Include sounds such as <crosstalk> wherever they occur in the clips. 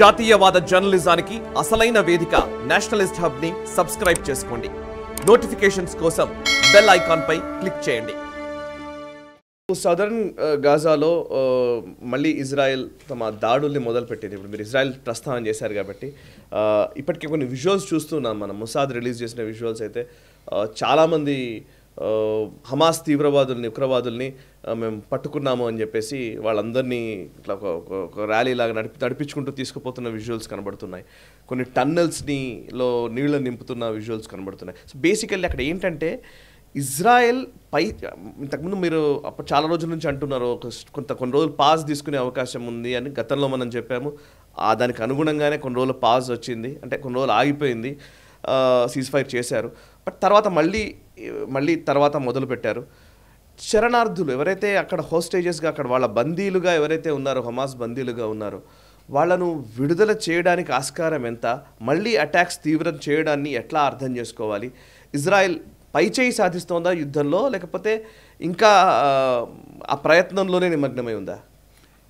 జాతీయవాద జర్నలిజానికి అసలైన వేదిక నేషనలిస్ట్ హబ్ ని సబ్స్క్రైబ్ చేసుకోండి నోటిఫికేషన్స్ కోసం బెల్ ఐకాన్ పై క్లిక్ చేయండి సదర్న్ గాజాలో మళ్ళీ ఇజ్రాయెల్ తమ దాడుల్ని మొదలుపెట్టింది ఇప్పుడు మీరు ఇజ్రాయెల్ ప్రస్థానం చేశారు కాబట్టి ఇప్పటికే కొన్ని విజువల్స్ చూస్తున్నాం మనం ముసాద్ రిలీజ్ చేసిన విజువల్స్ అయితే చాలామంది హమాస్ తీవ్రవాదుల్ని ఉగ్రవాదుల్ని మేము పట్టుకున్నాము అని చెప్పేసి వాళ్ళందరినీ ఇట్లా ఒక ర్యాలీ లాగా నడిపి నడిపించుకుంటూ తీసుకుపోతున్న విజువల్స్ కనబడుతున్నాయి కొన్ని టన్నెల్స్ని లో నింపుతున్న విజువల్స్ కనబడుతున్నాయి సో బేసికల్లీ అక్కడ ఏంటంటే ఇజ్రాయెల్ పై ఇంతకుముందు మీరు అప్పుడు చాలా రోజుల నుంచి అంటున్నారు కొంత కొన్ని రోజులు పాస్ తీసుకునే అవకాశం ఉంది అని గతంలో మనం చెప్పాము దానికి అనుగుణంగానే కొన్ని రోజులు పాజ్ వచ్చింది అంటే కొన్ని రోజులు ఆగిపోయింది సీజ్ ఫైర్ చేశారు బట్ తర్వాత మళ్ళీ మళ్ళీ తర్వాత మొదలు పెట్టారు శరణార్థులు ఎవరైతే అక్కడ హోస్టేజెస్గా అక్కడ వాళ్ళ బందీలుగా ఎవరైతే ఉన్నారో హమాస్ బందీలుగా ఉన్నారో వాళ్ళను విడుదల చేయడానికి ఆస్కారం ఎంత మళ్ళీ అటాక్స్ తీవ్రం చేయడాన్ని ఎట్లా అర్థం చేసుకోవాలి ఇజ్రాయెల్ పైచేయి సాధిస్తోందా యుద్ధంలో లేకపోతే ఇంకా ఆ ప్రయత్నంలోనే నిమగ్నమై ఉందా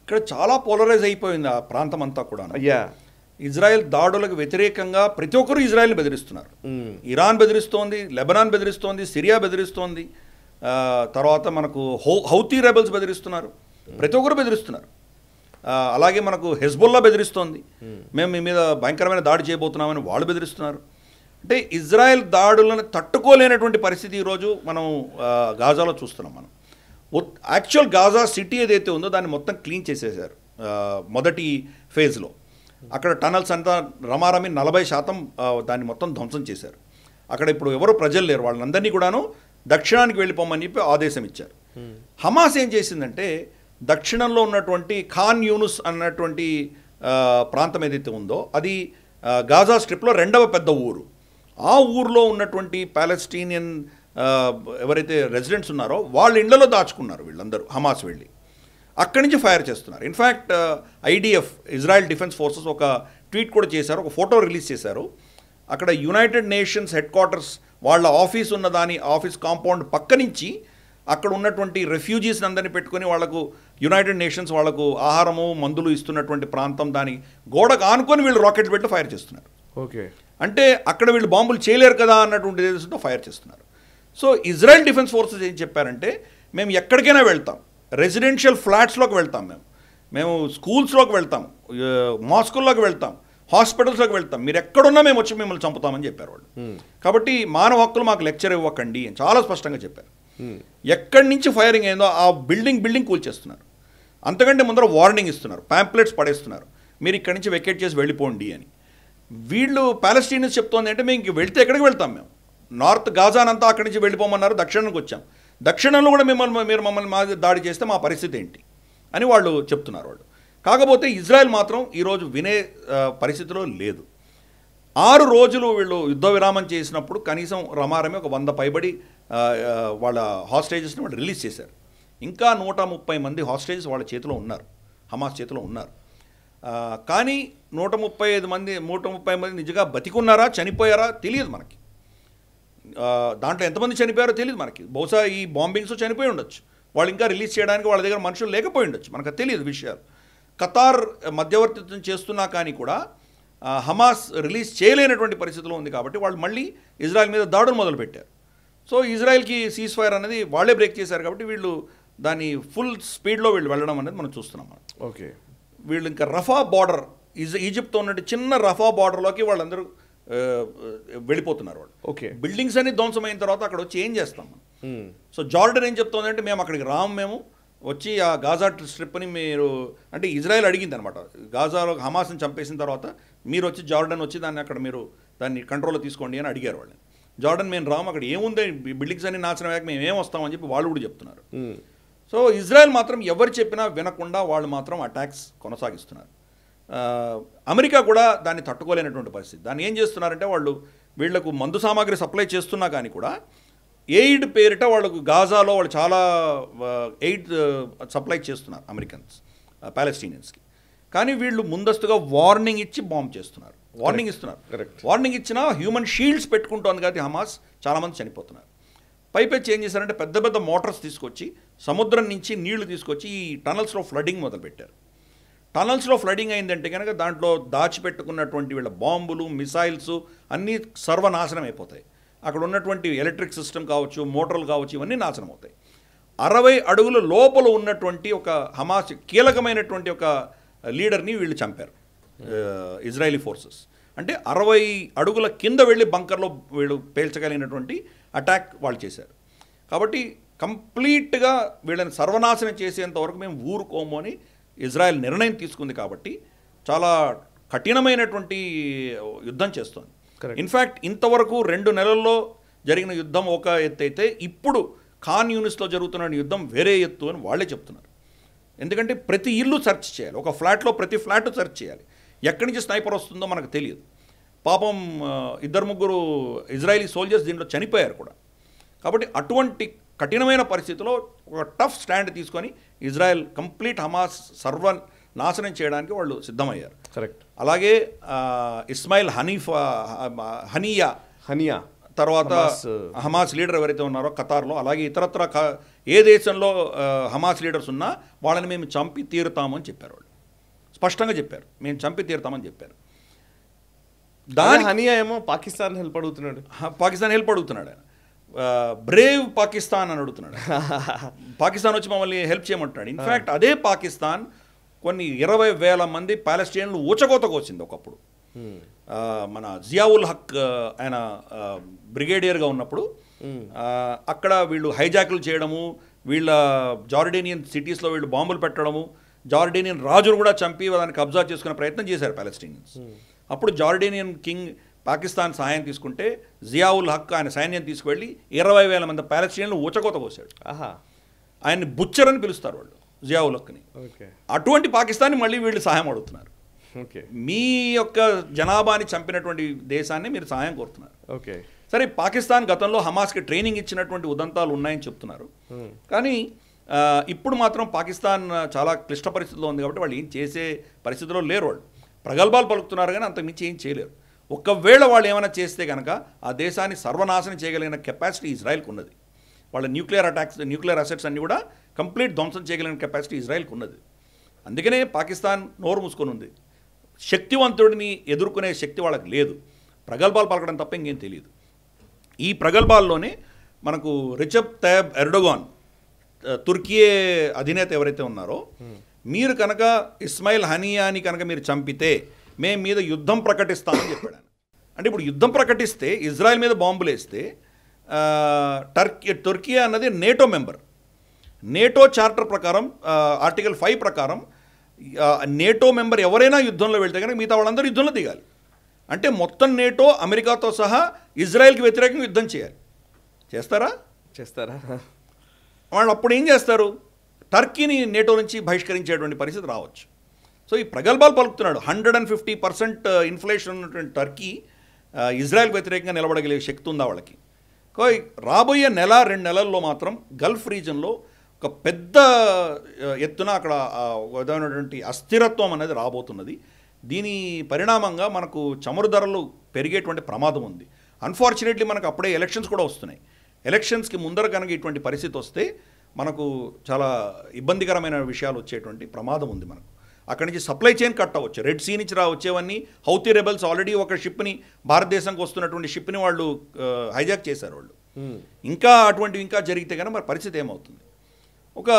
ఇక్కడ చాలా పోలరైజ్ అయిపోయింది ఆ ప్రాంతం అంతా కూడా అయ్యా ఇజ్రాయెల్ దాడులకు వ్యతిరేకంగా ప్రతి ఒక్కరూ ఇజ్రాయెల్ని బెదిరిస్తున్నారు ఇరాన్ బెదిరిస్తోంది లెబనాన్ బెదిరిస్తోంది సిరియా బెదిరిస్తోంది తర్వాత మనకు హౌ హౌతీ రెబల్స్ బెదిరిస్తున్నారు ప్రతి ఒక్కరు బెదిరిస్తున్నారు అలాగే మనకు హెజ్బుల్లా బెదిరిస్తోంది మేము మీ మీద భయంకరమైన దాడి చేయబోతున్నామని వాళ్ళు బెదిరిస్తున్నారు అంటే ఇజ్రాయెల్ దాడులను తట్టుకోలేనటువంటి పరిస్థితి ఈరోజు మనం గాజాలో చూస్తున్నాం మనం యాక్చువల్ గాజా సిటీ ఏదైతే ఉందో దాన్ని మొత్తం క్లీన్ చేసేసారు మొదటి ఫేజ్లో అక్కడ టనల్స్ అంతా రమారమి నలభై శాతం దాన్ని మొత్తం ధ్వంసం చేశారు అక్కడ ఇప్పుడు ఎవరు ప్రజలు లేరు వాళ్ళందరినీ కూడాను దక్షిణానికి వెళ్ళిపోమని చెప్పి ఆదేశం ఇచ్చారు హమాస్ ఏం చేసిందంటే దక్షిణంలో ఉన్నటువంటి ఖాన్ యూనుస్ అన్నటువంటి ప్రాంతం ఏదైతే ఉందో అది గాజా స్ట్రిప్లో రెండవ పెద్ద ఊరు ఆ ఊర్లో ఉన్నటువంటి ప్యాలెస్టీనియన్ ఎవరైతే రెసిడెంట్స్ ఉన్నారో వాళ్ళ ఇండ్లలో దాచుకున్నారు వీళ్ళందరూ హమాస్ వెళ్ళి అక్కడి నుంచి ఫైర్ చేస్తున్నారు in fact IDF Israel defence forces ఒక ట్వీట్ కూడా చేశారు ఒక ఫోటో రిలీజ్ చేశారు అక్కడ యునైటెడ్ నేషన్స్ హెడ్ క్వార్టర్స్ వాళ్ళ ఆఫీస్ ఉన్న దాని ఆఫీస్ కాంపౌండ్ పక్క నుంచి అక్కడ ఉన్నటువంటి రెఫ్యూజీస్ని అందరినీ పెట్టుకొని వాళ్లకు యునైటెడ్ నేషన్స్ వాళ్లకు ఆహారము మందులు ఇస్తున్నటువంటి ప్రాంతం దాని గోడకు ఆనుకొని వీళ్ళు రాకెట్లు పెట్టి ఫైర్ చేస్తున్నారు ఓకే అంటే అక్కడ వీళ్ళు బాంబులు చేయలేరు కదా అన్నటువంటి ఉద్దేశంతో ఫైర్ చేస్తున్నారు సో ఇజ్రాయెల్ డిఫెన్స్ ఫోర్సెస్ ఏం చెప్పారంటే మేము ఎక్కడికైనా వెళ్తాం రెసిడెన్షియల్ ఫ్లాట్స్లోకి వెళ్తాం మేము మేము స్కూల్స్లోకి వెళ్తాం మాస్కుల్లోకి వెళ్తాం హాస్పిటల్స్లోకి వెళ్తాం మీరు ఎక్కడున్నా మేము వచ్చి మిమ్మల్ని చంపుతామని చెప్పారు వాళ్ళు కాబట్టి మానవ హక్కులు మాకు లెక్చర్ ఇవ్వకండి అని చాలా స్పష్టంగా చెప్పారు ఎక్కడి నుంచి ఫైరింగ్ అయిందో ఆ బిల్డింగ్ బిల్డింగ్ కూల్చేస్తున్నారు అంతకంటే ముందర వార్నింగ్ ఇస్తున్నారు ప్యాంప్లెట్స్ పడేస్తున్నారు మీరు ఇక్కడి నుంచి వెకేట్ చేసి వెళ్ళిపోండి అని వీళ్ళు ప్యాలెస్టీనియన్స్ చెప్తోంది అంటే మేము వెళ్తే ఎక్కడికి వెళ్తాం మేము నార్త్ గాజానంతా అక్కడి నుంచి వెళ్ళిపోమన్నారు దక్షిణానికి వచ్చాం దక్షిణంలో కూడా మిమ్మల్ని మీరు మమ్మల్ని దాడి చేస్తే మా పరిస్థితి ఏంటి అని వాళ్ళు చెప్తున్నారు వాళ్ళు కాకపోతే ఇజ్రాయెల్ మాత్రం ఈరోజు వినే పరిస్థితిలో లేదు ఆరు రోజులు వీళ్ళు యుద్ధ విరామం చేసినప్పుడు కనీసం రమారమే ఒక వంద పైబడి వాళ్ళ హాస్టేజెస్ని వాళ్ళు రిలీజ్ చేశారు ఇంకా నూట ముప్పై మంది హాస్టేజెస్ వాళ్ళ చేతిలో ఉన్నారు హమాస్ చేతిలో ఉన్నారు కానీ నూట ముప్పై ఐదు మంది నూట ముప్పై మంది నిజంగా బతికున్నారా చనిపోయారా తెలియదు మనకి దాంట్లో ఎంతమంది చనిపోయారో తెలియదు మనకి బహుశా ఈ బాంబింగ్స్ చనిపోయి ఉండొచ్చు వాళ్ళు ఇంకా రిలీజ్ చేయడానికి వాళ్ళ దగ్గర మనుషులు లేకపోయి ఉండొచ్చు మనకు తెలియదు విషయాలు ఖతార్ మధ్యవర్తిత్వం చేస్తున్నా కానీ కూడా హమాస్ రిలీజ్ చేయలేనటువంటి పరిస్థితిలో ఉంది కాబట్టి వాళ్ళు మళ్ళీ ఇజ్రాయెల్ మీద దాడులు మొదలుపెట్టారు సో ఇజ్రాయెల్కి సీజ్ ఫైర్ అనేది వాళ్ళే బ్రేక్ చేశారు కాబట్టి వీళ్ళు దాన్ని ఫుల్ స్పీడ్లో వీళ్ళు వెళ్ళడం అనేది మనం చూస్తున్నాం ఓకే వీళ్ళు ఇంకా రఫా బార్డర్ ఈజ్ ఈజిప్ట్తో ఉన్నట్టు చిన్న రఫా బార్డర్లోకి వాళ్ళందరూ వెళ్ళిపోతున్నారు వాళ్ళు ఓకే బిల్డింగ్స్ అన్ని ధ్వంసమైన తర్వాత అక్కడ వచ్చి ఏం చేస్తాం సో జార్డన్ ఏం అంటే మేము అక్కడికి రాము మేము వచ్చి ఆ గాజా స్ట్రిప్ని మీరు అంటే ఇజ్రాయెల్ అడిగింది అనమాట గాజాలో హమాస్ని చంపేసిన తర్వాత మీరు వచ్చి జార్డన్ వచ్చి దాన్ని అక్కడ మీరు దాన్ని కంట్రోల్లో తీసుకోండి అని అడిగారు వాళ్ళని జార్డన్ మేము రాము అక్కడ ఏముంది బిల్డింగ్స్ అన్ని నాశనం అయ్యాక మేము ఏం వస్తామని చెప్పి వాళ్ళు కూడా చెప్తున్నారు సో ఇజ్రాయెల్ మాత్రం ఎవరు చెప్పినా వినకుండా వాళ్ళు మాత్రం అటాక్స్ కొనసాగిస్తున్నారు అమెరికా కూడా దాన్ని తట్టుకోలేనటువంటి పరిస్థితి దాన్ని ఏం చేస్తున్నారంటే వాళ్ళు వీళ్లకు మందు సామాగ్రి సప్లై చేస్తున్నా కానీ కూడా ఎయిడ్ పేరిట వాళ్ళకు గాజాలో వాళ్ళు చాలా ఎయిడ్ సప్లై చేస్తున్నారు అమెరికన్స్ ప్యాలెస్టీనియన్స్కి కానీ వీళ్ళు ముందస్తుగా వార్నింగ్ ఇచ్చి బాంబ్ చేస్తున్నారు వార్నింగ్ ఇస్తున్నారు వార్నింగ్ ఇచ్చినా హ్యూమన్ షీల్డ్స్ పెట్టుకుంటోంది కాబట్టి హమాస్ చాలామంది చనిపోతున్నారు పైపెచ్చి ఏం చేశారంటే పెద్ద పెద్ద మోటార్స్ తీసుకొచ్చి సముద్రం నుంచి నీళ్లు తీసుకొచ్చి ఈ టనల్స్లో ఫ్లడింగ్ మొదలుపెట్టారు టనల్స్లో ఫ్లడ్డింగ్ అయిందంటే కనుక దాంట్లో దాచిపెట్టుకున్నటువంటి వీళ్ళ బాంబులు మిసైల్స్ అన్నీ సర్వనాశనం అయిపోతాయి అక్కడ ఉన్నటువంటి ఎలక్ట్రిక్ సిస్టమ్ కావచ్చు మోటార్లు కావచ్చు ఇవన్నీ నాశనం అవుతాయి అరవై అడుగుల లోపల ఉన్నటువంటి ఒక హమాస్ కీలకమైనటువంటి ఒక లీడర్ని వీళ్ళు చంపారు hmm. ఇజ్రాయలీ ఫోర్సెస్ అంటే అరవై అడుగుల కింద వెళ్ళి బంకర్లో వీళ్ళు పేల్చగలిగినటువంటి అటాక్ వాళ్ళు చేశారు కాబట్టి కంప్లీట్గా వీళ్ళని సర్వనాశనం చేసేంత వరకు మేము ఊరుకోము అని ఇజ్రాయెల్ నిర్ణయం తీసుకుంది కాబట్టి చాలా కఠినమైనటువంటి యుద్ధం చేస్తోంది ఇన్ఫ్యాక్ట్ ఇంతవరకు రెండు నెలల్లో జరిగిన యుద్ధం ఒక ఎత్తు అయితే ఇప్పుడు ఖాన్ యూనిస్లో జరుగుతున్న యుద్ధం వేరే ఎత్తు అని వాళ్ళే చెప్తున్నారు ఎందుకంటే ప్రతి ఇల్లు సెర్చ్ చేయాలి ఒక ఫ్లాట్లో ప్రతి ఫ్లాట్ సెర్చ్ చేయాలి ఎక్కడి నుంచి స్నైపర్ వస్తుందో మనకు తెలియదు పాపం ఇద్దరు ముగ్గురు ఇజ్రాయలీ సోల్జర్స్ దీంట్లో చనిపోయారు కూడా కాబట్టి అటువంటి కఠినమైన పరిస్థితిలో ఒక టఫ్ స్టాండ్ తీసుకొని ఇజ్రాయెల్ కంప్లీట్ హమాస్ సర్వన్ నాశనం చేయడానికి వాళ్ళు సిద్ధమయ్యారు కరెక్ట్ అలాగే ఇస్మాయిల్ హనీఫ్ హనీయా హనియా తర్వాత హమాస్ లీడర్ ఎవరైతే ఉన్నారో ఖతార్లో అలాగే ఇతరత్ర ఏ దేశంలో హమాస్ లీడర్స్ ఉన్నా వాళ్ళని మేము చంపి తీరుతామని చెప్పారు వాళ్ళు స్పష్టంగా చెప్పారు మేము చంపి తీరుతామని చెప్పారు దాని హనియా ఏమో పాకిస్తాన్ హెల్ప్ అడుగుతున్నాడు పాకిస్తాన్ హెల్ప్ అడుగుతున్నాడు ఆయన బ్రేవ్ పాకిస్తాన్ అని అడుగుతున్నాడు <laughs> పాకిస్తాన్ వచ్చి మమ్మల్ని హెల్ప్ చేయమంటున్నాడు ఇన్ఫ్యాక్ట్ అదే పాకిస్తాన్ కొన్ని ఇరవై వేల మంది పాలెస్టియన్లు ఊచగోతకు వచ్చింది ఒకప్పుడు మన జియావుల్ హక్ ఆయన బ్రిగేడియర్గా ఉన్నప్పుడు అక్కడ వీళ్ళు హైజాక్లు చేయడము వీళ్ళ జార్డేనియన్ సిటీస్లో వీళ్ళు బాంబులు పెట్టడము జార్డేనియన్ రాజును కూడా చంపి దానికి అబ్జర్వ్ చేసుకునే ప్రయత్నం చేశారు పాలెస్టీనియన్స్ అప్పుడు జార్డేనియన్ కింగ్ పాకిస్తాన్ సహాయం తీసుకుంటే జియావుల్ హక్ ఆయన సైన్యం తీసుకువెళ్ళి ఇరవై వేల మంది పాలెస్టీన్లు ఊచకోత పోసాడు ఆయన్ని బుచ్చర్ అని పిలుస్తారు వాళ్ళు జియావులక్ని అటువంటి పాకిస్తాన్ మళ్ళీ వీళ్ళు సహాయం అడుగుతున్నారు మీ యొక్క జనాభాని చంపినటువంటి దేశాన్ని మీరు సహాయం కోరుతున్నారు ఓకే సరే పాకిస్తాన్ గతంలో హమాస్కి ట్రైనింగ్ ఇచ్చినటువంటి ఉదంతాలు ఉన్నాయని చెప్తున్నారు కానీ ఇప్పుడు మాత్రం పాకిస్తాన్ చాలా క్లిష్ట పరిస్థితిలో ఉంది కాబట్టి వాళ్ళు ఏం చేసే పరిస్థితిలో లేరు వాళ్ళు ప్రగల్భాలు పలుకుతున్నారు కానీ అంతకుమించి ఏం చేయలేరు ఒకవేళ వాళ్ళు ఏమైనా చేస్తే కనుక ఆ దేశాన్ని సర్వనాశనం చేయగలిగిన కెపాసిటీ ఇజ్రాయెల్కి ఉన్నది వాళ్ళ న్యూక్లియర్ అటాక్స్ న్యూక్లియర్ అసెట్స్ అన్నీ కూడా కంప్లీట్ ధ్వంసం చేయగలిగిన కెపాసిటీ ఇజ్రాయెల్కి ఉన్నది అందుకనే పాకిస్తాన్ నోరు మూసుకొని ఉంది శక్తివంతుడిని ఎదుర్కొనే శక్తి వాళ్ళకి లేదు ప్రగల్భాలు పలకడం తప్ప ఇంకేం తెలియదు ఈ ప్రగల్భాల్లోనే మనకు రిచబ్ తయాబ్ ఎర్డోగాన్ తుర్కియే అధినేత ఎవరైతే ఉన్నారో మీరు కనుక ఇస్మాయిల్ హనియాని కనుక మీరు చంపితే మేము మీద యుద్ధం ప్రకటిస్తామని చెప్పాడు అంటే ఇప్పుడు యుద్ధం ప్రకటిస్తే ఇజ్రాయెల్ మీద బాంబులు వేస్తే టర్కీ తుర్కియా అన్నది నేటో మెంబర్ నేటో చార్టర్ ప్రకారం ఆర్టికల్ ఫైవ్ ప్రకారం నేటో మెంబర్ ఎవరైనా యుద్ధంలో వెళ్తే కనుక మిగతా వాళ్ళందరూ యుద్ధంలో దిగాలి అంటే మొత్తం నేటో అమెరికాతో సహా ఇజ్రాయెల్కి వ్యతిరేకంగా యుద్ధం చేయాలి చేస్తారా చేస్తారా వాళ్ళు అప్పుడు ఏం చేస్తారు టర్కీని నేటో నుంచి బహిష్కరించేటువంటి పరిస్థితి రావచ్చు సో ఈ ప్రగల్భాలు పలుకుతున్నాడు hundred and fifty percent inflation ఉన్నటువంటి టర్కీ ఇజ్రాయెల్కి వ్యతిరేకంగా నిలబడగలిగే శక్తి ఉందా వాళ్ళకి రాబోయే నెల రెండు నెలల్లో మాత్రం గల్ఫ్ రీజన్లో ఒక పెద్ద ఎత్తున అక్కడ విధమైనటువంటి అస్థిరత్వం అనేది రాబోతున్నది దీని పరిణామంగా మనకు చమురు ధరలు పెరిగేటువంటి ప్రమాదం ఉంది అన్ఫార్చునేట్లీ మనకు అప్పుడే ఎలక్షన్స్ కూడా వస్తున్నాయి ఎలక్షన్స్కి ముందర కనుక ఇటువంటి పరిస్థితి వస్తే మనకు చాలా ఇబ్బందికరమైన విషయాలు వచ్చేటువంటి ప్రమాదం ఉంది మనకు అక్కడి నుంచి సప్లై చైన్ కట్ అవ్వచ్చు రెడ్ సీ నుంచి రా వచ్చేవన్నీ హౌతీ రెబల్స్ ఆల్రెడీ ఒక షిప్ని భారతదేశంకి వస్తున్నటువంటి షిప్ని వాళ్ళు హైజాక్ చేశారు వాళ్ళు hmm. ఇంకా అటువంటివి ఇంకా జరిగితే కనుక మరి పరిస్థితి ఏమవుతుంది ఒక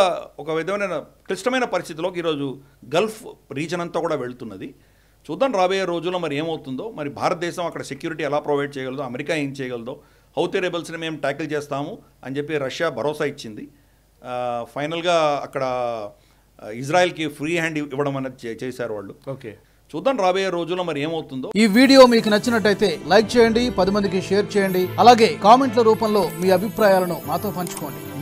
ఒక విధమైన క్లిష్టమైన పరిస్థితిలోకి ఈరోజు గల్ఫ్ రీజన్ అంతా కూడా వెళ్తున్నది చూద్దాం రాబోయే రోజుల్లో మరి ఏమవుతుందో మరి భారతదేశం అక్కడ సెక్యూరిటీ ఎలా ప్రొవైడ్ చేయగలదో అమెరికా ఏం చేయగలదో హౌతీ రేబుల్స్ని మేము ట్యాకిల్ చేస్తాము అని చెప్పి రష్యా భరోసా ఇచ్చింది ఫైనల్గా అక్కడ ఇజ్రాయెల్కి ఫ్రీ హ్యాండ్ ఇవ్వడం అనేది చేశారు వాళ్ళు ఓకే చూద్దాం రాబోయే రోజుల్లో మరి ఏమవుతుందో ఈ వీడియో మీకు నచ్చినట్టయితే లైక్ చేయండి పది మందికి షేర్ చేయండి అలాగే కామెంట్ల రూపంలో మీ అభిప్రాయాలను మాతో పంచుకోండి